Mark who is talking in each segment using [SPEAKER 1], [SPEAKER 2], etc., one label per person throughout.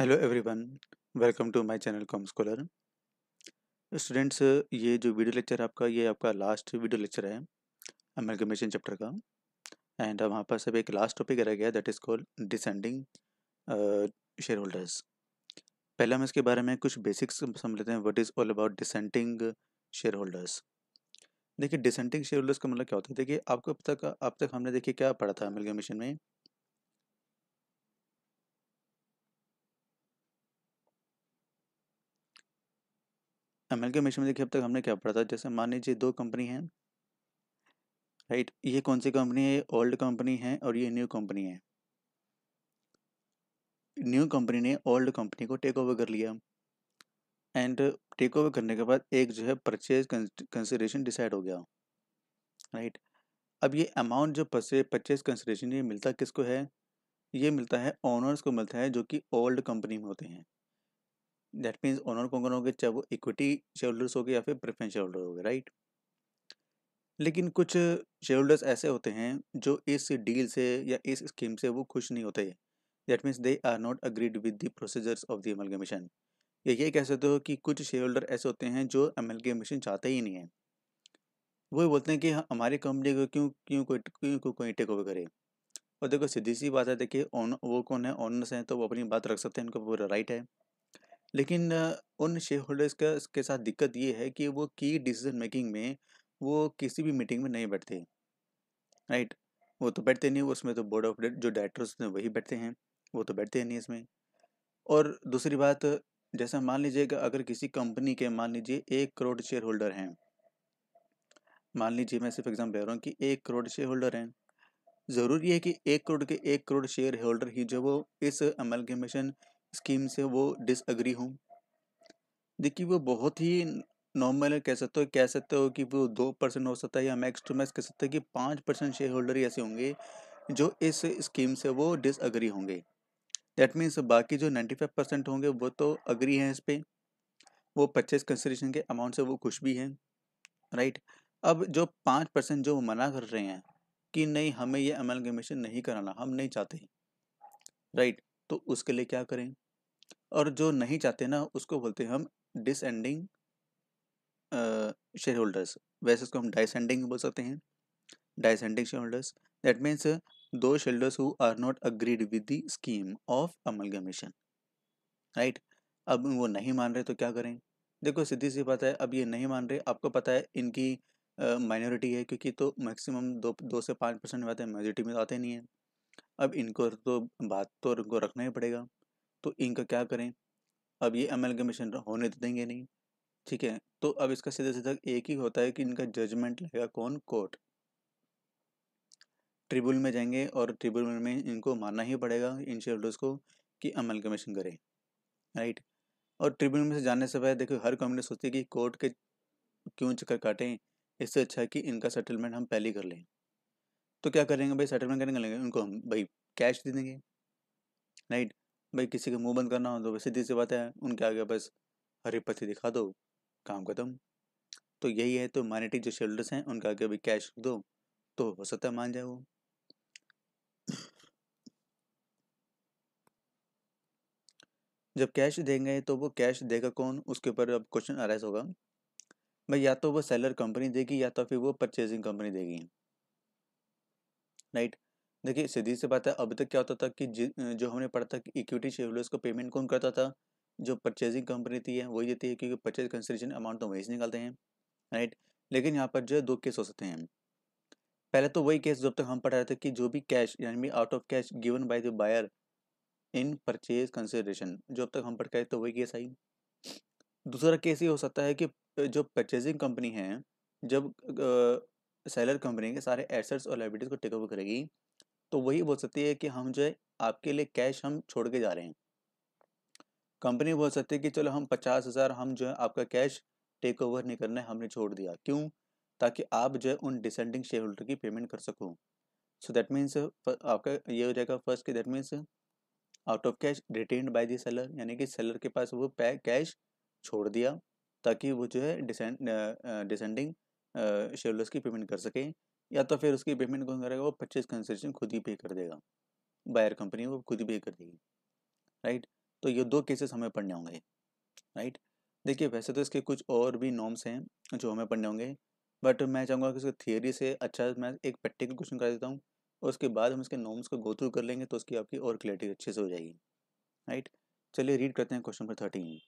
[SPEAKER 1] Hello everyone welcome to my channel Com Scholar students ये जो video lecture है आपका ये आपका लास्ट वीडियो लेक्चर है अमेलगमेशन चैप्टर का एंड वहाँ पर सब एक लास्ट टॉपिक रह गया that is called dissenting share holders पहले हम इसके बारे में कुछ बेसिक्स समझ लेते हैं what is all about dissenting share holders देखिए डिसेंटिंग शेयर होल्डर्स का मतलब क्या होता है देखिए आपको अब तक अब तक हमने देखिए क्या पढ़ा था अमेलगमेशन में अमेलगमेशन में देखिए अब तक हमने क्या पढ़ा था जैसे मान लीजिए दो कंपनी हैं राइट ये कौन सी कंपनी है ओल्ड कंपनी है और ये न्यू कंपनी है न्यू कंपनी ने ओल्ड कंपनी को टेक ओवर कर लिया एंड टेक ओवर करने के बाद एक जो है परचेज कंसिडरेशन डिसाइड हो गया राइट अब ये अमाउंट जो परचेज कंसिडरेशन ये मिलता किसको है ये मिलता है ओनर्स को मिलता है जो कि ओल्ड कंपनी में होते हैं दैट मीन्स ओनर कौन कौन होंगे चाहे वो इक्विटी शेयर होल्डर्स हो गए या फिर प्रेफरेंस शेयर होल्डर हो गए राइट लेकिन कुछ शेयर होल्डर्स ऐसे होते हैं जो इस डील से या इस स्कीम से वो खुश नहीं होते that means they are not agreed with the procedures of the mission या ये कह सकते हो कि कुछ शेयर होल्डर ऐसे होते हैं जो मिशन चाहते ही नहीं है वो बोलते हैं कि हमारी कंपनी को क्यों क्यों कोई क्यों को, कोई टेक ओवर करे और देखो सीधी सी बात है देखिए ऑन वो कौन है ऑनर्स हैं तो वो अपनी बात रख सकते हैं उनका पूरा राइट है लेकिन उन शेयर होल्डर्स का के साथ दिक्कत ये है कि वो की डिसीजन मेकिंग में वो किसी भी मीटिंग में नहीं बैठते राइट वो तो बैठते नहीं उसमें तो बोर्ड ऑफ जो डायरेक्टर्स हैं वही बैठते हैं वो तो बैठते नहीं इसमें और दूसरी बात जैसा मान लीजिए कि अगर किसी कंपनी के मान लीजिए एक करोड़ शेयर होल्डर हैं मान लीजिए मैं सिर्फ एग्जाम्पल दे रहा हूँ कि एक करोड़ शेयर होल्डर हैं ज़रूरी है कि एक करोड़ के एक करोड़ शेयर होल्डर ही जो वो इस अमलगमेशन स्कीम से वो डिसअग्री हों देखिए वो बहुत ही नॉर्मल कह सकते हो कह सकते हो कि वो दो परसेंट हो सकता है या मैक्स टू मैक्स कह सकते हैं कि पाँच परसेंट शेयर होल्डर ऐसे होंगे जो इस स्कीम से वो डिसअग्री होंगे दैट मीन्स बाकी जो नाइन्टी फाइव परसेंट होंगे वो तो अग्री हैं इस पर वो परचेज कंसिडरेशन के अमाउंट से वो खुश भी हैं राइट अब जो पाँच परसेंट जो मना कर रहे हैं कि नहीं हमें ये अमल कमीशन नहीं कराना हम नहीं चाहते राइट तो उसके लिए क्या करें और जो नहीं चाहते ना उसको बोलते हैं हम डिसेंडिंग शेयर होल्डर्स वैसे उसको हम डाइसेंडिंग बोल सकते हैं dissenting share holders that means those shareholders who are not agreed with the scheme of amalgamation right अब वो नहीं मान रहे तो क्या करें देखो सीधी सी बात है अब ये नहीं मान रहे आपको पता है इनकी माइनॉरिटी uh, है क्योंकि तो मैक्सिमम दो दो से पाँच परसेंट बात है मेजोरिटी में तो आते नहीं है अब इनको तो बात तो इनको रखना ही पड़ेगा तो इनका क्या करें अब ये कमीशन होने तो देंगे नहीं ठीक है तो अब इसका सीधा सीधा एक ही होता है कि इनका जजमेंट लेगा कौन कोर्ट ट्रिब्यूनल में जाएंगे और ट्रिब्यूनल में इनको मानना ही पड़ेगा इन शेयरहोल्डर्स को कि कमीशन करें राइट और ट्रिब्यूनल में से जाने से पहले देखो हर कम्युनिटी सोचती है कि कोर्ट के क्यों चक्कर काटें इससे अच्छा है कि इनका सेटलमेंट हम पहले कर लें तो क्या करेंगे भाई सेटलमेंट करने लेंगे उनको हम भाई कैश दे देंगे राइट भाई किसी का मुंह बंद करना हो तो वैसे सीधी सी बात है उनके आगे बस हरी पत्ती दिखा दो काम खत्म तो यही है तो मानेटिक जो शेल्डर्स हैं उनके आगे भी कैश दो तो हो सकता है मान जाए वो जब कैश देंगे तो वो कैश देगा कौन उसके ऊपर अब क्वेश्चन अराइज होगा भाई या तो वो सेलर कंपनी देगी या तो फिर वो परचेजिंग कंपनी देगी राइट देखिए सीधी सी बात है अभी तक क्या होता था कि जो हमने पढ़ा था कि इक्विटी शेयरहोल्डर्स को पेमेंट कौन करता था जो परचेजिंग कंपनी थी है वही देती है क्योंकि परचेज कंसिडरेशन अमाउंट तो वहीं से निकालते हैं राइट लेकिन यहाँ पर जो है दो केस हो सकते हैं पहले तो वही केस जब तक हम पढ़ा रहे थे कि जो भी कैश यानी out of cash given by the buyer in purchase consideration जो अब तक हम पढ़ के तो वही केस आई दूसरा केस ये हो सकता है कि जो परचेजिंग कंपनी है जब सेलर कंपनी के सारे एसेट्स और लाइबिलिटीज़ को टेक ओवर करेगी तो वही बोल सकती है कि हम जो है आपके लिए कैश हम छोड़ के जा रहे हैं कंपनी बोल सकती है कि चलो हम पचास हज़ार हम जो है आपका कैश टेक ओवर नहीं करना है हमने छोड़ दिया क्यों ताकि आप जो है उन डिसेंडिंग शेयर होल्डर की पेमेंट कर सको सो दैट मीन्स आपका ये हो जाएगा फर्स्ट कि that means out of cash retained by the seller यानी कि सेलर के पास वो कैश छोड़ दिया ताकि वो जो है डिसेंडिंग शेयरलेस की पेमेंट कर सके या तो फिर उसकी पेमेंट कौन करेगा वो परचेज कंसेशन खुद ही पे कर देगा बायर कंपनी वो खुद ही पे कर देगी राइट तो ये दो केसेस हमें पढ़ने होंगे राइट देखिए वैसे तो इसके कुछ और भी नॉर्म्स हैं जो हमें पढ़ने होंगे बट मैं चाहूँगा कि उसके थियोरी से अच्छा मैं एक प्रैक्टिकल क्वेश्चन करा देता हूँ उसके बाद हम इसके नॉर्म्स को गो थ्रू कर लेंगे तो उसकी आपकी और क्लैरिटी अच्छे से हो जाएगी राइट चलिए रीड करते हैं question number thirteen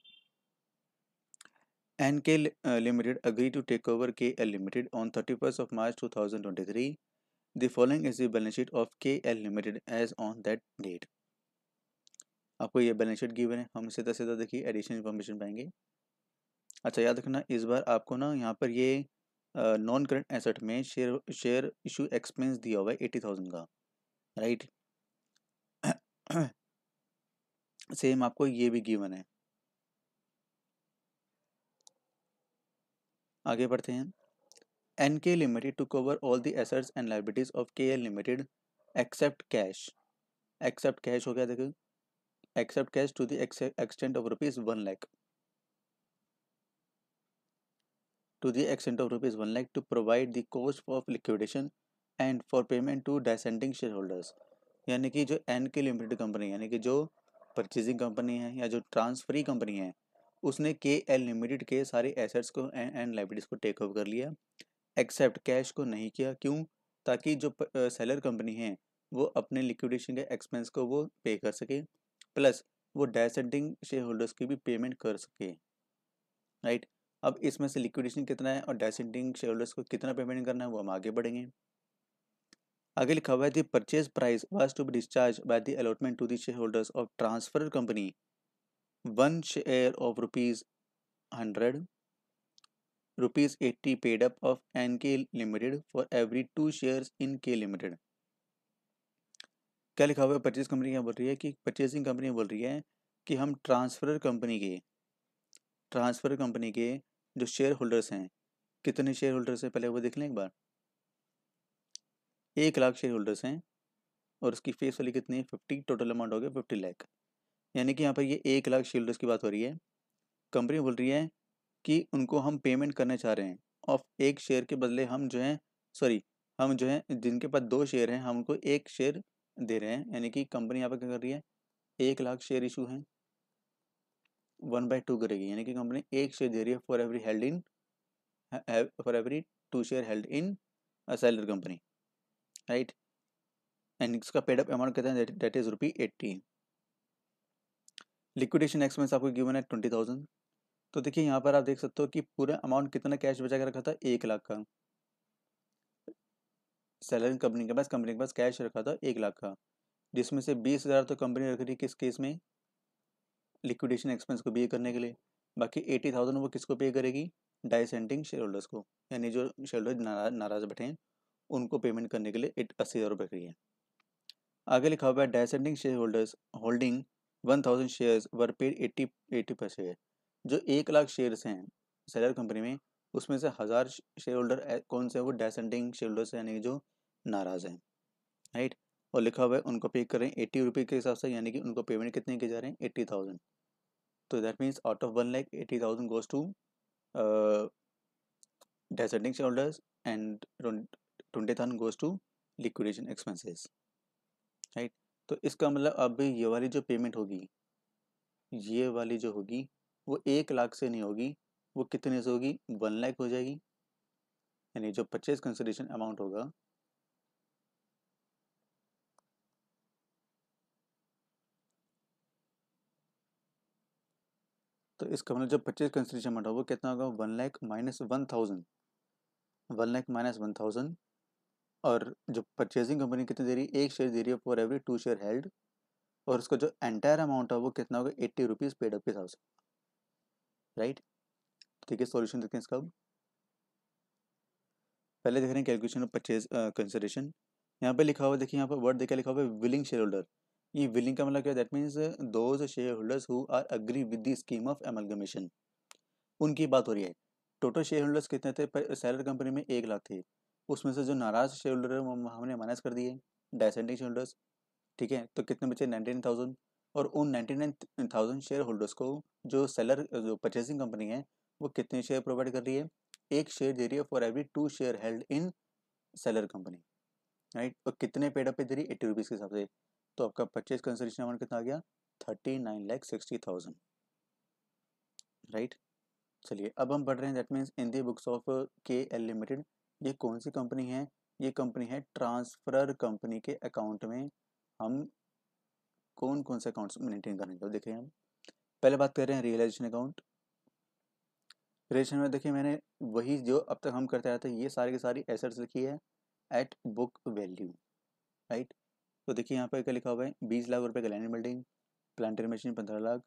[SPEAKER 1] NK Limited agreed to take over KL Limited on 31st of March 2023. The following is the balance sheet of KL Limited as on that date. आपको ये balance sheet given है हम सीधा सीधा देखिए additional information पाएंगे अच्छा याद रखना इस बार आपको ना यहाँ पर ये नॉन करंट एसेट में शेयर शेयर इशू एक्सपेंस दिया हुआ है एट्टी थाउजेंड का राइट सेम आपको ये भी गिवन है आगे बढ़ते हैं N K limited to cover all the assets and liabilities of K L limited except cash except cash हो गया देखो except cash to the extent of rupees one lakh to the extent of rupees one lakh to provide the cost of liquidation and for payment to to share holders यानी कि जो N K limited company यानी कि जो purchasing company है या जो transferee company है उसने के एल लिमिटेड के सारे एसेट्स को एंड लाइब्रेटीज को टेक ओवर कर लिया एक्सेप्ट कैश को नहीं किया क्यों ताकि जो सेलर कंपनी है वो अपने लिक्विडेशन के एक्सपेंस को वो पे कर सके प्लस वो डायसेंडिंग शेयर होल्डर्स की भी पेमेंट कर सके राइट अब इसमें से लिक्विडेशन कितना है और डेसेंडिंग शेयर होल्डर्स को कितना पेमेंट करना है वो हम आगे बढ़ेंगे आगे लिखा हुआ है the purchase price was to be discharge by the allotment to the share holders of transfer company one share of rupees hundred rupees eighty paid up of N K limited for every two share in K limited क्या लिखा हुआ है purchase company क्या बोल रही है कि purchasing company बोल रही है कि हम ट्रांसफर कंपनी के ट्रांसफर कंपनी के जो शेयर होल्डर्स हैं कितने शेयर होल्डर्स हैं पहले वो देख लें एक बार एक लाख शेयर होल्डर्स हैं और उसकी फेस वाली कितनी है फिफ्टी टोटल अमाउंट हो गया फिफ्टी लैख यानी कि यहाँ पर ये एक लाख शील्डर्स की बात हो रही है कंपनी बोल रही है कि उनको हम पेमेंट करने चाह रहे हैं ऑफ एक शेयर के बदले हम जो है सॉरी हम जो है जिनके पास दो शेयर हैं हम उनको एक शेयर दे रहे हैं यानी कि कंपनी यहाँ पर क्या कर रही है एक लाख शेयर इशू है वन बाई टू करेगी यानी कि कंपनी एक शेयर दे रही है for every held in for every two share held in seller company right and इसका पेडअप अमाउंट कहते हैं that is rupee eighty liquidation expense आपको गिवन है ट्वेंटी थाउजेंड तो देखिए यहाँ पर आप देख सकते हो कि पूरा अमाउंट कितना कैश बचा के रखा था एक लाख का सैलरी कंपनी के पास कंपनी के पास कैश रखा था एक लाख का जिसमें से बीस हज़ार तो कंपनी रख रही किस केस में लिक्विडेशन एक्सपेंस को पे करने के लिए बाकी एटी थाउजेंड वो किसको पे करेगी डाइसेंटिंग शेयर होल्डर्स को यानी जो शेयर होल्डर नाराज बैठे हैं उनको पेमेंट करने के लिए एट अस्सी हज़ार रुपये करिए आगे लिखा हुआ है dissenting share holders holding one thousand shares were paid eighty eighty per share जो एक लाख शेयर्स हैं सेलर कंपनी में उसमें से हज़ार शेयर होल्डर कौन से वो डेसेंडिंग शेयर होल्डर्स यानी कि जो नाराज़ हैं राइट और लिखा हुआ है उनको पे कर रहे हैं एट्टी रुपी के हिसाब से यानी कि उनको पेमेंट कितने किए जा रहे हैं एट्टी थाउजेंड तो that means out of one lakh eighty thousand goes to holders and twenty thousand goes to liquidation expenses right तो इसका मतलब अब ये वाली जो पेमेंट होगी ये वाली जो होगी वो एक लाख से नहीं होगी वो कितने से होगी वन लाख हो जाएगी यानी जो परचेज कंसिडरेशन अमाउंट होगा तो इसका मतलब जो परचेज कंसिडरेशन अमाउंट होगा वो कितना होगा one lakh minus one thousand one lakh minus one thousand और जो परचेजिंग कंपनी कितनी दे रही है एक शेयर दे रही है for every two share held और उसका जो एंटायर अमाउंट है वो कितना होगा एट्टी रुपीज़ पेड अप के हिसाब से राइट ठीक है सोल्यूशन देखते हैं इसका अब पहले देख रहे हैं कैलकुलेशन ऑफ परचेज कंसिडरेशन यहाँ पे लिखा हुआ देखिए यहाँ पर वर्ड देखा लिखा हुआ है विलिंग शेयर होल्डर ये विलिंग का मतलब क्या that means those share holders who are agree with the scheme of amalgamation उनकी बात हो रही है टोटल शेयर होल्डर्स कितने थे सैलर कंपनी में एक लाख थे उसमें से जो नाराज होल्डर है हमने माइनस कर दिए डायसेंडिंग शेडुलर्स ठीक है तो कितने बचे नाइन थाउजेंड और उन ninety nine thousand share holders को जो सेलर जो परचेसिंग कंपनी है वो कितने शेयर प्रोवाइड कर रही है एक शेयर दे रही है for every two share held in seller company right और कितने पेड पे दे रही है एट्टी रुपीज़ के हिसाब से तो आपका परचेज कंसिडरेशन अमाउंट कितना आ गया thirty nine lakh sixty thousand right चलिए अब हम पढ़ रहे हैं that means in the books of K L limited ये कौन सी कंपनी है ये कंपनी है ट्रांसफरर कंपनी के अकाउंट में हम कौन कौन से अकाउंट्स मेंटेन करेंगे वो देखें हम पहले बात कर रहे हैं रियलाइजेशन अकाउंट रियलाइजेशन में देखिए मैंने वही जो अब तक हम करते आए थे ये सारे के सारी एसेट्स लिखी है एट बुक वैल्यू राइट तो देखिए यहाँ पर क्या लिखा हुआ है बीस लाख रुपए का लैंड बिल्डिंग प्लांटर मशीन पंद्रह लाख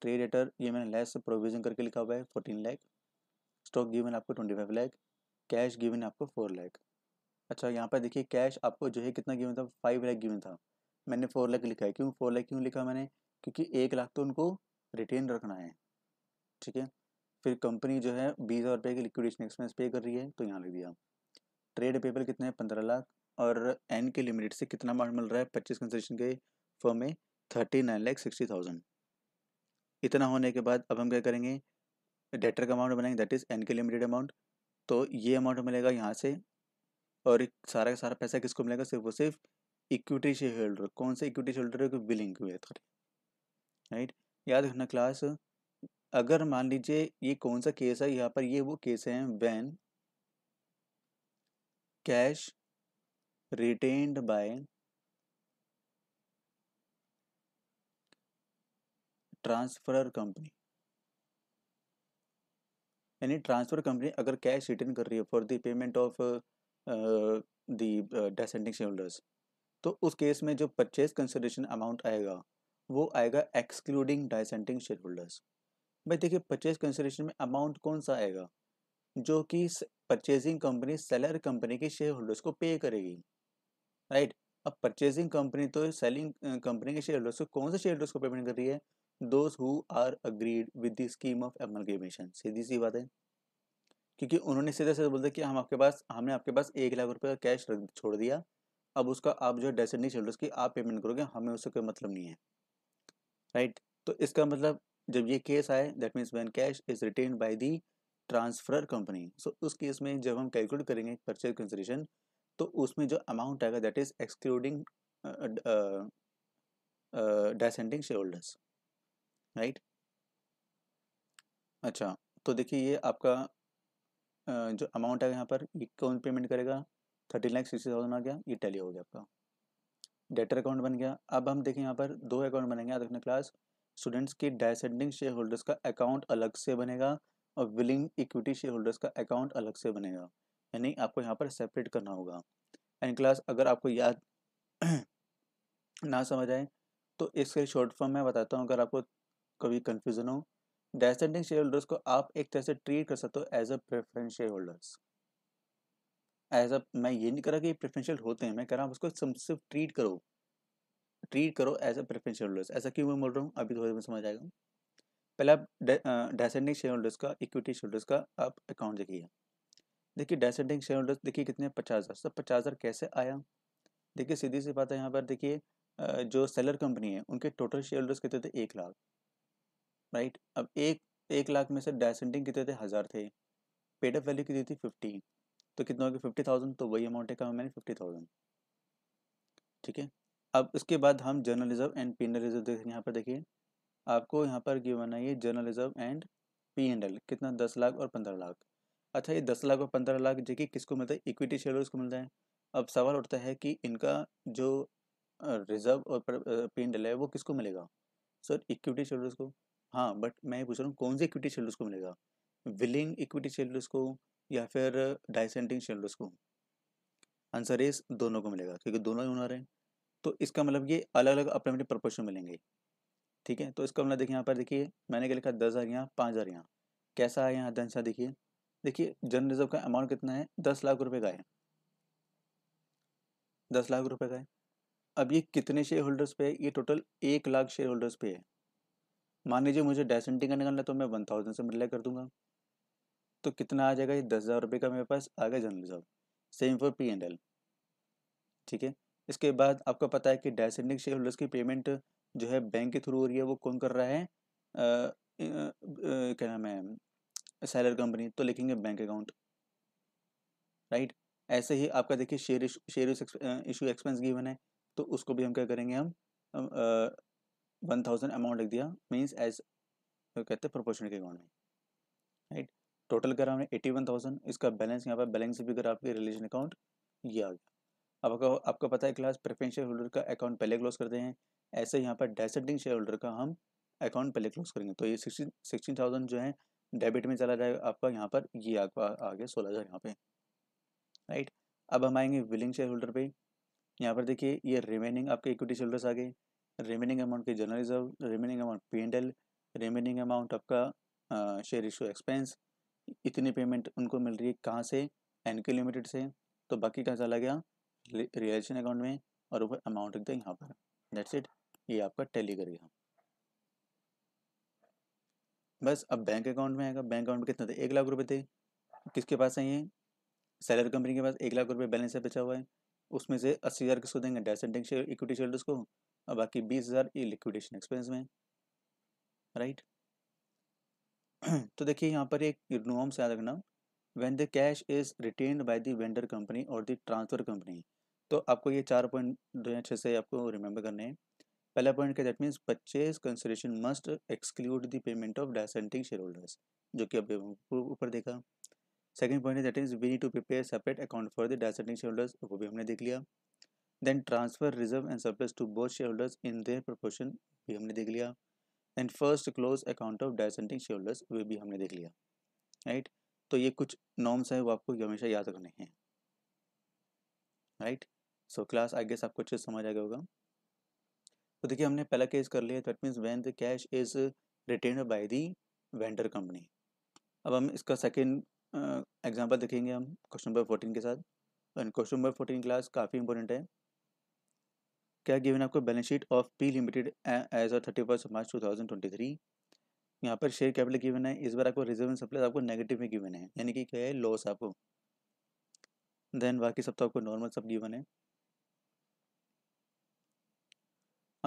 [SPEAKER 1] ट्रेड एटर ये मैंने लेस प्रोविजन करके लिखा हुआ है फोर्टीन लैख स्टॉक गिवन आपको twenty five lakh cash given आपको फोर लैख अच्छा यहाँ पर देखिए कैश आपको जो है कितना गिवन था फाइव लैख गिवन था मैंने फोर लैख लिखा है क्यों फोर लैख क्यों लिखा मैंने क्योंकि एक लाख तो उनको रिटेन रखना है ठीक है फिर कंपनी जो है बीस हज़ार रुपये की लिक्विडेशन एक्सपेंस पे कर रही है तो यहाँ लिख दिया ट्रेड पेपर कितने हैं पंद्रह लाख और एन के लिमिटेड से कितना अमाउंट मिल रहा है पच्चीस कंसेशन के फॉर्म में thirty nine lakh sixty thousand इतना होने के बाद अब हम क्या करेंगे डेटर का अमाउंट बनाएंगे that is N K limited amount तो ये अमाउंट मिलेगा यहाँ से और एक सारा का सारा पैसा किसको मिलेगा सिर्फ और सिर्फ इक्विटी शेयर होल्डर कौन से equity share holder billing right याद रखना क्लास अगर मान लीजिए ये कौन सा केस है यहाँ पर ये वो केस है when cash retained by transfer company यानी ट्रांसफर कंपनी अगर कैश रिटर्न कर रही है for the payment of the dissenting share holders तो उस केस में जो परचेज कंसिडरेशन अमाउंट आएगा वो आएगा एक्सक्लूडिंग डाइसेंटिंग शेयर होल्डर्स भाई देखिए परचेज कंसिडरेशन में अमाउंट कौन सा आएगा जो कि परचेजिंग कंपनी सेलर कंपनी के शेयर होल्डर्स को पे करेगी राइट अब परचेजिंग कंपनी तो सेलिंग कंपनी के शेयर होल्डर्स को कौन से शेयर होल्डर्स को पेमेंट कर रही है those who are agreed with the scheme of amalgamation सीधी सी बात है क्योंकि उन्होंने सीधे सीधा बोलते कि हम आपके पास हमने आपके पास एक लाख रुपए का कैश छोड़ दिया अब उसका आप जो है डेसेंडिंग शेल्डर्स की आप पेमेंट करोगे हमें उससे कोई मतलब नहीं है राइट right? तो इसका मतलब जब ये केस आए that means when cash is retain by the transfer company so उस केस में जब हम कैलकुलेट करेंगे परचेज कंसिडरेशन तो उसमें जो अमाउंट आएगा that is excluding dissenting share holders right अच्छा तो देखिए ये आपका जो अमाउंट है यहाँ पर ये कौन पेमेंट करेगा थर्टीन लैक्स सिक्सटी थाउजेंड आ गया ये टैली हो गया आपका डेटर अकाउंट बन गया अब हम देखें यहाँ पर दो अकाउंट बनेंगे याद रखना क्लास स्टूडेंट्स की डायसेंडिंग शेयर होल्डर्स का अकाउंट अलग से बनेगा और विलिंग इक्विटी शेयर होल्डर्स का अकाउंट अलग से बनेगा यानी आपको यहाँ पर सेपरेट करना होगा एंड क्लास अगर आपको याद ना समझ आए तो इसके शॉर्ट फॉर्म मैं बताता हूँ अगर आपको कभी कंफ्यूजन हो डेसेंडिंग शेयर होल्डर्स को आप एक तरह से ट्रीट कर सकते हो as a preference share holders as a मैं ये नहीं कर रहा कि प्रेफरेंशियल होते हैं मैं कह रहा हूँ उसको सिर्फ ट्रीट करो ट्रीट करो एज अ प्रेफरेंशियल होल्डर्स ऐसा क्यों मैं बोल रहा हूँ अभी तो थोड़ी में समझ आएगा पहले आप डेसेंडिंग शेयर होल्डर्स का इक्विटी शेयर होल्डर्स का आप अकाउंट देखिए देखिए डेसेंडिंग शेयर होल्डर्स देखिए कितने पचास हज़ार सर तो पचास हज़ार कैसे आया देखिए सीधी सी बात है यहाँ पर देखिए जो सेलर कंपनी है उनके टोटल शेयर होल्डर्स कितने थे एक लाख राइट अब एक एक लाख में से डायसेंडिंग कितने थे हज़ार थे पेड अप वैल्यू कितनी थी फिफ्टी तो कितना हो गया फिफ्टी थाउजेंड तो वही अमाउंट है कहा मैंने फिफ्टी थाउजेंड ठीक है अब उसके बाद हम journalism and P and L देख यहाँ पर देखिए आपको यहाँ पर गिवन है ये journalism and P and L कितना दस लाख और पंद्रह लाख अच्छा ये दस लाख और पंद्रह लाख जो कि किसको मिलता है इक्विटी शेयर को मिलता है अब सवाल उठता है कि इनका जो रिजर्व और पी एन एल है वो किसको मिलेगा सर इक्विटी शेयर को हाँ बट मैं पूछ रहा हूँ कौन से इक्विटी शेल्डर्स को मिलेगा विलिंग इक्विटी शेल्डर्स को या फिर डाइसेंटिंग शेल्डर्स को आंसर इस दोनों को मिलेगा क्योंकि दोनों ही ओनर हैं तो इसका मतलब ये अलग अलग अपने अपने में मिलेंगे ठीक है तो इसका मतलब देखिए यहाँ पर देखिए मैंने क्या लिखा दस हज़ार यहाँ पाँच हज़ार यहाँ कैसा है यहाँ धनसा देखिए देखिए जन रिजर्व का अमाउंट कितना है दस लाख रुपये का है दस लाख रुपये का है अब ये कितने शेयर होल्डर्स पे है ये टोटल एक लाख शेयर होल्डर्स पे है मान लीजिए मुझे डेसेंटिंग करने करना तो मैं वन थाउजेंड से मल्टीप्लाई कर दूंगा तो कितना आ जाएगा ये दस हज़ार रुपये का मेरे पास आ गया general reserve same for P and L ठीक है इसके बाद आपको पता है कि डेसेंडिंग शेयर होल्डर्स की पेमेंट जो है बैंक के थ्रू हो रही है वो कौन कर रहा है क्या नाम है सैलर कंपनी तो लिखेंगे बैंक अकाउंट राइट ऐसे ही आपका देखिए share share issue expense given है तो उसको भी हम क्या करेंगे हम वन थाउजेंड अमाउंट लिख दिया मीन्स एज कहते हैं प्रोपोर्शन के अकाउंट में राइट टोटल करा हमने एटी वन थाउजेंड इसका बैलेंस यहाँ पर बैलेंस भी करा आपके रिलेशन अकाउंट ये आ गया अब आपको आपको पता है क्लास प्रेफरेंशियल होल्डर का अकाउंट पहले क्लोज करते हैं ऐसे यहाँ पर डेसेंडिंग शेयर होल्डर का हम अकाउंट पहले क्लोज करेंगे तो ये सिक्सटीन थाउजेंड जो है डेबिट में चला जाएगा आपका यहाँ पर ये आ, आ गया सोलह हज़ार यहाँ पे राइट अब हम आएंगे विलिंग शेयर होल्डर पे यहाँ पर देखिए ये रिमेनिंग आपके इक्विटी शेयर होल्डर्स आ गए रिमेनिंग अमाउंट की general reserve remaining amount P and L remaining amount आपका शेयर इशू एक्सपेंस इतनी पेमेंट उनको मिल रही है कहाँ से एनके लिमिटेड से तो बाकी कहाँ चला गया रिलेशन अकाउंट में और ऊपर अमाउंट रख दिया यहाँ पर दैट्स इट ये आपका टैली कर गया बस अब बैंक अकाउंट में आएगा बैंक अकाउंट में कितने थे एक लाख रुपए थे किसके पास है ये सैलर कंपनी के पास एक लाख रुपए बैलेंस है बचा हुआ है उसमें से अस्सी हज़ार किसको देंगे डायसेंटिंग शेयर इक्विटी शेयर को और बाकी बीस हज़ार ये लिक्विडेशन एक्सपेंस में राइट तो देखिए यहाँ पर एक नॉर्म्स याद रखना when the cash is retain by the vendor company और द ट्रांसफर कंपनी तो आपको ये चार पॉइंट जो है अच्छे से आपको रिमेंबर करने हैं पहला पॉइंट क्या that means purchase consideration must exclude the payment of dissenting share holders जो कि अभी ऊपर देखा सेकेंड पॉइंट है that means we need to prepare separate account for the dissenting share holders वो भी हमने देख लिया then transfer reserve and surplus to both holders in their proportion भी हमने देख लिया and first close account of dissenting holders वे भी हमने देख लिया राइट right? तो ये कुछ नॉर्म्स हैं वो आपको हमेशा याद रखने हैं right so class I guess आपको अच्छे से समझ आ गया होगा तो देखिए हमने पहला केस कर लिया that means when the cash is retain by the vendor company अब हम इसका सेकेंड एग्जाम्पल uh, देखेंगे हम क्वेश्चन नंबर फोर्टीन के साथ and question number fourteen class काफ़ी इंपॉर्टेंट है क्या गिवन आपको balance sheet of P limited as of thirty first March two thousand twenty three यहाँ पर शेयर कैपिटल गिवन है इस बार आपको रिजर्व सप्लाई आपको नेगेटिव में गिवन है यानी कि क्या है लॉस आपको देन बाकी सब तो आपको नॉर्मल सब गिवन है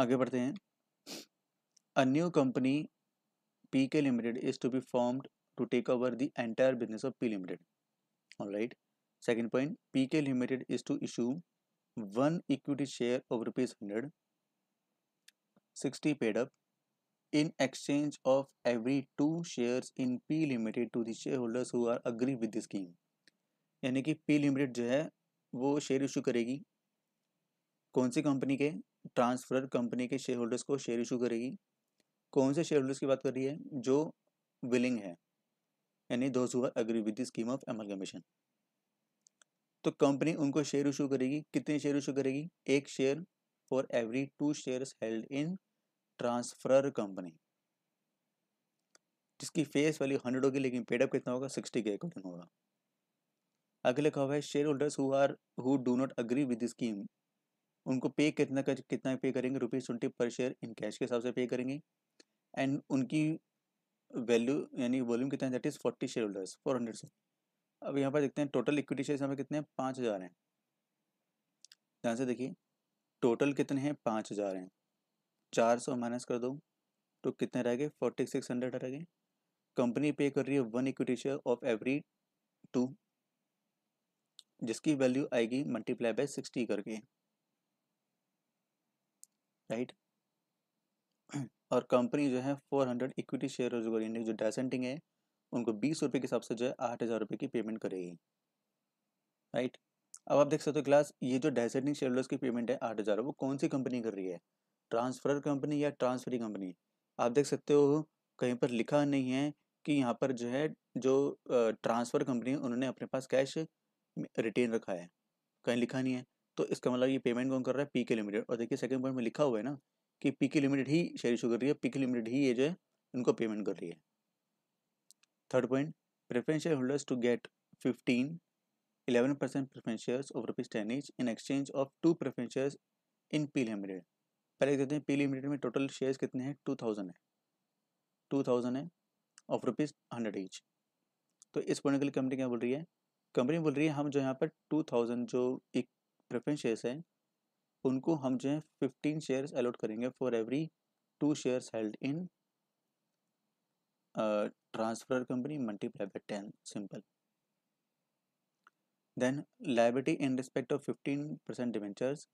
[SPEAKER 1] आगे बढ़ते हैं a new company P K limited is to be formed to take over the entire business of P limited all right second point P K limited is to issue one equity share of rupees 100 60 paid up in exchange of every two shares in P limited to the shareholders who are agree with the scheme यानी कि P limited जो है वो share issue करेगी कौन सी company के transfer company के शेयर होल्डर्स को शेयर इशू करेगी कौन से शेयर होल्डर्स की बात कर रही है जो विलिंग है यानी those who are agree with the scheme of amalgamation तो कंपनी उनको शेयर इशू करेगी कितने शेयर इशू करेगी एक share for every two shares held in transfer company जिसकी फेस वाली हंड्रेड होगी लेकिन पेडअप कितना होगा सिक्सटी के अकॉर्डिंग होगा अगले कहा है share holders who are who do not agree with scheme उनको पे कितना कर, कितना पे करेंगे rupees twenty per share in cash के हिसाब से पे करेंगे एंड उनकी वैल्यू यानी वॉल्यूम कितना that is forty share holders four hundred से अब यहाँ पर देखते हैं टोटल इक्विटी शेयर यहाँ पर कितने पाँच हज़ार हैं ध्यान से देखिए टोटल कितने हैं पाँच हज़ार हैं चार सौ माइनस कर दो तो कितने रह गए फोर्टी सिक्स हंड्रेड रह गए कंपनी पे कर रही है one equity share of every two जिसकी वैल्यू आएगी मल्टीप्लाई बाय सिक्सटी करके राइट और कंपनी जो है फोर हंड्रेड इक्विटी शेयर जो डेसेंटिंग है उनको बीस रुपये के हिसाब से जो है आठ हज़ार रुपये की पेमेंट करेगी राइट अब आप देख सकते हो क्लास ये जो डाइसेटिंग शेड्यूलर्स की पेमेंट है आठ हज़ार वो कौन सी कंपनी कर रही है ट्रांसफर कंपनी या ट्रांसफरी कंपनी आप देख सकते हो कहीं पर लिखा नहीं है कि यहाँ पर जो है जो ट्रांसफ़र कंपनी उन्होंने अपने पास कैश रिटेन रखा है कहीं लिखा नहीं है तो इसका मतलब ये पेमेंट कौन कर रहा है पी के लिमिटेड और देखिए सेकंड पॉइंट में लिखा हुआ है ना कि पी के लिमिटेड ही शेयर इशू कर रही है पी के लिमिटेड ही ये जो है उनको पेमेंट कर रही है third point preferential holders to get 15 11% preference shares of rupees 10 each in exchange of two preference shares in P Limited पहले देखते हैं पी लिमिटेड में टोटल शेयर्स कितने हैं टू थाउजेंड है टू थाउजेंड है ऑफ रुपीज़ हंड्रेड ईच तो इस पॉइंट के लिए कंपनी क्या बोल रही है कंपनी बोल रही है हम जो यहाँ पर टू थाउजेंड जो एक प्रेफरेंस शेयर्स हैं उनको हम जो है फिफ्टीन शेयर्स अलॉट करेंगे for every two shares held in transfer company multiplied by 10 simple then liability in respect of 15% debentures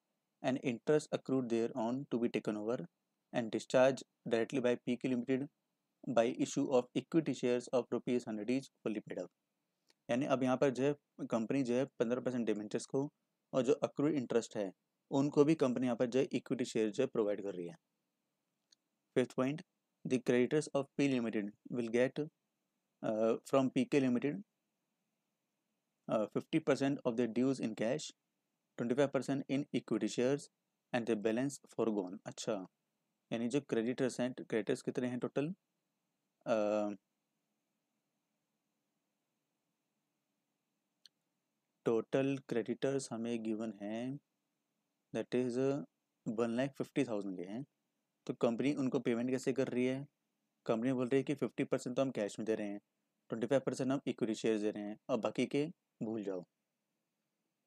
[SPEAKER 1] and interest accrued thereon to be taken over and discharged directly by PK Limited by issue of equity shares of rupees hundred is fully paid up यानी अब यहाँ पर जो है company जो है पंद्रह percent डिमेंचर्स को और जो अक्रूड इंटरेस्ट है उनको भी कंपनी यहाँ पर जो है इक्विटी शेयर जो है प्रोवाइड कर रही है fifth point the creditors of P Limited will get uh, from PK Limited uh, 50% of the dues in cash 25% in equity shares and the balance forgone अच्छा यानी जो क्रेडिटर्स हैं क्रेडिटर्स कितने हैं Uh, टोटल क्रेडिटर्स हमें given हैं that is one lakh fifty thousand ये हैं तो कंपनी उनको पेमेंट कैसे कर रही है कंपनी बोल रही है कि फिफ्टी परसेंट तो हम कैश में दे रहे हैं ट्वेंटी फाइव परसेंट हम इक्विटी शेयर दे रहे हैं और बाकी के भूल जाओ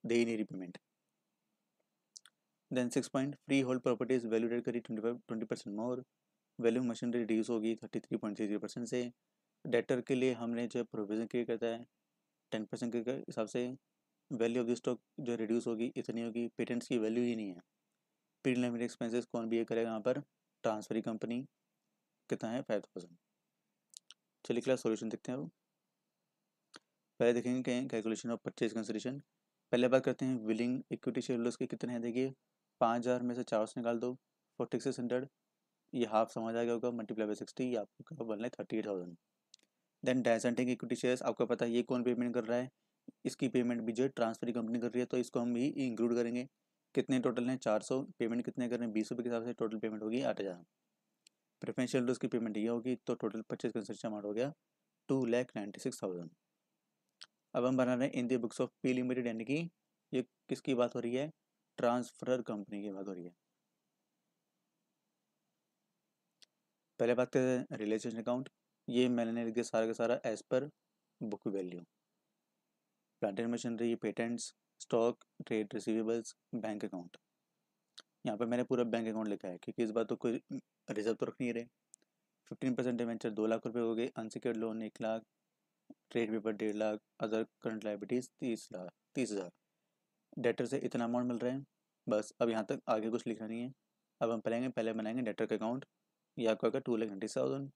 [SPEAKER 1] दे ही नहीं रही payment then six point free hold properties value रेड करी twenty five twenty percent more value machinery reduce होगी thirty three point three percent से डेटर के लिए हमने जो प्रोविजन क्रिएट करता है टेन परसेंट के हिसाब से वैल्यू ऑफ द स्टॉक जो रिड्यूस होगी इतनी होगी पेटेंट्स की वैल्यू ही नहीं है प्रीलिमिनरी एक्सपेंसेस कौन ये करेगा यहाँ पर ट्रांसफरी कंपनी कितना है फाइव थाउजेंड चलिए क्लास सॉल्यूशन देखते हैं अब पहले देखेंगे क्या कैलकुलेशन ऑफ परचेज कंसिडरेशन पहले बात करते हैं विलिंग इक्विटी शेयर होल्डर्स के कितने हैं देखिए पाँच हज़ार में से चार सौ निकाल दो फोर्टी सिक्स हंड्रेड ये हाफ समझ आ गया होगा मल्टीप्लाई बाई सिक्सटी ये आपका वन है thirty eight thousand then dissenting equity shares आपको पता है ये कौन पेमेंट कर रहा है इसकी पेमेंट भी जो ट्रांसफर कंपनी कर रही है तो इसको हम भी इंक्लूड करेंगे कितने टोटल हैं चार सौ पेमेंट कितने करें बीस रुपये के हिसाब से टोटल पेमेंट होगी आठ हज़ार प्रेफरेंशियल डोज की पेमेंट ये होगी तो टोटल परचेज कंस्ट्रक्शन अमाउंट हो गया two lakh ninety six thousand अब हम बना रहे हैं India books of P limited यानी कि ये किसकी बात हो रही है ट्रांसफरर कंपनी की बात हो रही है पहले बात करते हैं रिलेशन अकाउंट ये मैंने लिख दिया सारा का सारा एज पर book value plant and machinery patents stock trade receivables bank account यहाँ पर मैंने पूरा बैंक अकाउंट लिखा है क्योंकि इस बात तो कोई रिजर्व तो रख नहीं रहे फिफ्टीन परसेंट डिवेंचर दो लाख रुपये हो गए अनसिक्योर्ड लोन एक लाख ट्रेड पेपर डेढ़ लाख अदर करंट लाइबिलिटीज़ तीस लाख तीस हज़ार डेटर से इतना अमाउंट मिल रहा है बस अब यहाँ तक आगे कुछ लिखना नहीं है अब हम पहले पहले बनाएंगे डेटर का अकाउंट ये आपका होगा two lakh ninety thousand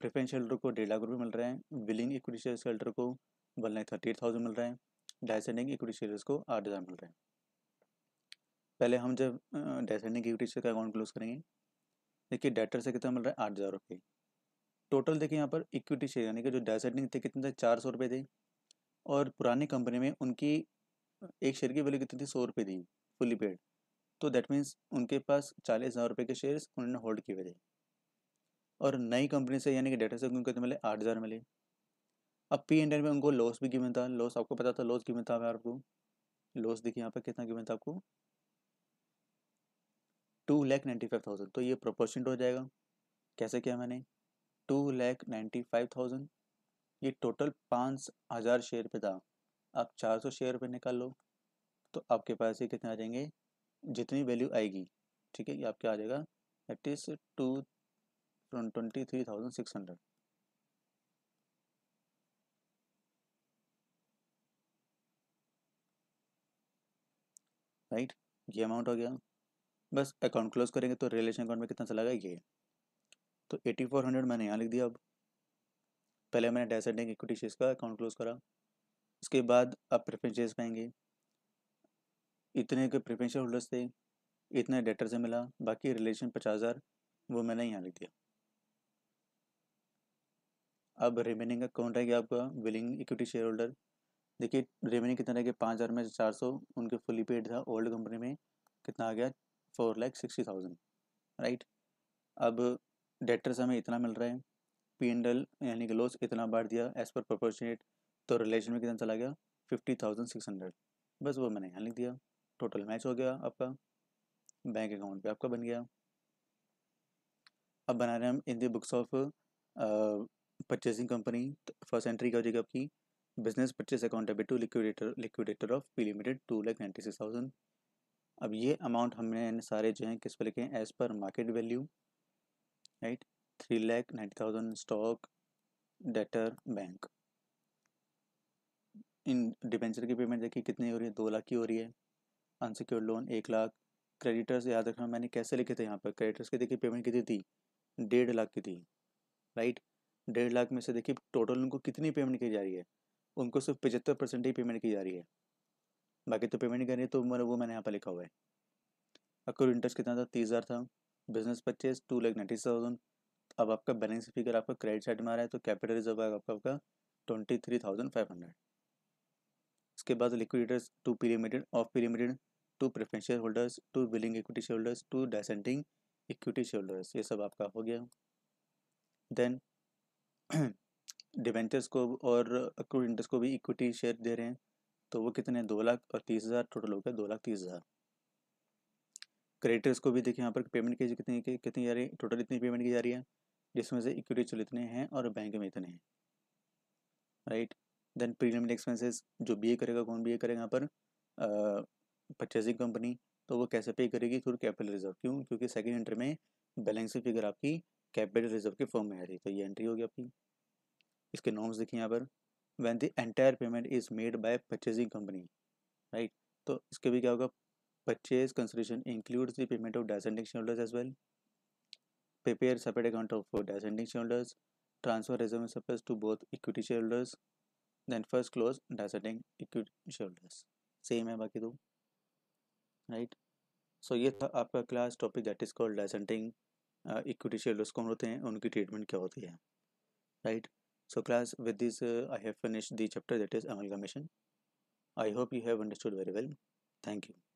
[SPEAKER 1] preference shelter को डेढ़ लाख रुपये मिल रहे हैं विलिंग इक्विटी शेयर शेल्टर को one lakh thirty eight thousand मिल रहा है डायसेंडिंग इक्विटी शेयर्स को आठ हज़ार मिल रहे हैं पहले हम जब डायसेंडिंग इक्विटी शेयर का अकाउंट क्लोज करेंगे देखिए डेटर से कितना मिल रहा है आठ हज़ार रुपये टोटल देखिए यहाँ पर इक्विटी शेयर यानी कि जो डायसेंडिंग थे कितने थे चार सौ रुपये थे और पुरानी कंपनी में उनकी एक शेयर की वैल्यू कितनी थी सौ रुपये थी फुली पेड तो दैट मीन्स उनके पास चालीस हज़ार रुपये के शेयर्स उन्होंने होल्ड किए हुए थे और नई कंपनी से यानी कि डेटर से उनको कितने मिले आठ हज़ार मिले अब पी एंड एन में उनको लॉस भी गिवन था लॉस आपको पता था लॉस गिवन था आपको लॉस देखिए यहाँ पे कितना गिवन था आपको two lakh ninety five thousand तो ये प्रोपोर्शन हो जाएगा कैसे किया मैंने two lakh ninety five thousand ये टोटल पाँच हज़ार शेयर पे था आप चार सौ शेयर पे निकाल लो तो आपके पास ये कितने आ जाएंगे जितनी वैल्यू आएगी ठीक है ये आपके आ जाएगा that two twenty three thousand six hundred right ये अमाउंट हो गया बस अकाउंट क्लोज करेंगे तो रिलेशन अकाउंट में कितना चला गया ये तो एटी फोर हंड्रेड मैंने यहाँ लिख दिया अब पहले मैंने डेसेंडिंग इक्विटी शेयर का अकाउंट क्लोज करा उसके बाद आप प्रेफरेंस शेयर्स पाएंगे इतने के प्रेफरेंस शेयर होल्डर्स थे इतने डेटर से मिला बाकी रिलेशन पचास हज़ार वो मैंने यहाँ लिख दिया अब रिमेनिंग का कौन रहेगा आपका विलिंग इक्विटी शेयर होल्डर देखिए रेवेन्यू कितना रह गया पाँच हज़ार में से चार सौ उनके फुली पेड था ओल्ड कंपनी में कितना आ गया four lakh sixty thousand right अब डेटर्स हमें इतना मिल रहा है पी एंड एल यानी कि लॉस इतना बांट दिया एज पर प्रपोर्शनेट तो रिलेशन में कितना चला गया फिफ्टी थाउजेंड सिक्स हंड्रेड बस वो मैंने यहाँ लिख दिया टोटल मैच हो गया आपका बैंक अकाउंट पे आपका बन गया अब बना रहे हैं हम इन दुक्स books of purchasing company first entry क्या हो जाएगी आपकी business purchase account debit to liquidator liquidator of P limited two lakh ninety six thousand अब ये अमाउंट हमने सारे जो हैं किस पर लिखे हैं as per market value right three lakh ninety thousand stock debtor bank इन डिबेंचर की पेमेंट देखिए कितनी हो रही है दो लाख की हो रही है अनसिक्योर्ड लोन एक लाख क्रेडिटर्स याद रखना मैंने कैसे लिखे थे यहाँ पर क्रेडिटर्स की देखिए पेमेंट कितनी थी डेढ़ लाख की थी राइट डेढ़ लाख में से देखिए टोटल उनको कितनी पेमेंट की जा रही है उनको सिर्फ पचहत्तर परसेंट ही पेमेंट की जा रही है बाकी तो पेमेंट कर रही है तो मैंने वो मैंने यहाँ पर लिखा हुआ है अक्रूड इंटरेस्ट कितना था तीस हज़ार था बिजनेस पच्चीस टू लैख नाइन्टी थाउजेंड अब आपका बैलेंस फिगर आपका क्रेडिट साइड में आ रहा है तो कैपिटल रिजर्व आएगा आपका आपका twenty three thousand five hundred इसके बाद liquidators to P limited of P limited to preferential holders to billing equity share holders to dissenting equity share holders ये सब आपका हो गया देन डिवेंचर्स को और अक्रूड इंटरेस्ट को भी इक्विटी शेयर दे रहे हैं तो वो कितने दो लाख और तीस हज़ार टोटल हो गया दो लाख तीस हज़ार क्रेडिटर्स को भी देखिए यहाँ पर पेमेंट की कितनी कितनी जा रही है टोटल इतनी पेमेंट की जा रही है जिसमें से इक्विटी चल इतने हैं और बैंक में इतने हैं राइट देन प्रीमियम एक्सपेंसेस जो बी करेगा कौन बी करेगा यहाँ पर परचेजिंग कंपनी तो वो कैसे पे करेगी थ्रू कैपिटल रिजर्व क्यों क्योंकि सेकेंड एंट्री में बैलेंसिंग फिगर आपकी कैपिटल रिजर्व के फॉर्म में आ रही है तो ये एंट्री होगी आपकी इसके नॉर्म्स देखिए यहाँ पर when the entire payment is made by purchasing company right तो इसके भी क्या होगा purchase consideration includes the payment of dissenting share as well prepare separate account of dissenting share transfer reserve सपेज to both equity share holders then first close dissenting equity share holders same है बाकी दो right so ये था आपका class topic that is called dissenting equity share holders कौन होते हैं उनकी ट्रीटमेंट क्या होती है right right? So class with this uh, I have finished the chapter that is amalgamation. I hope you have understood very well. Thank you.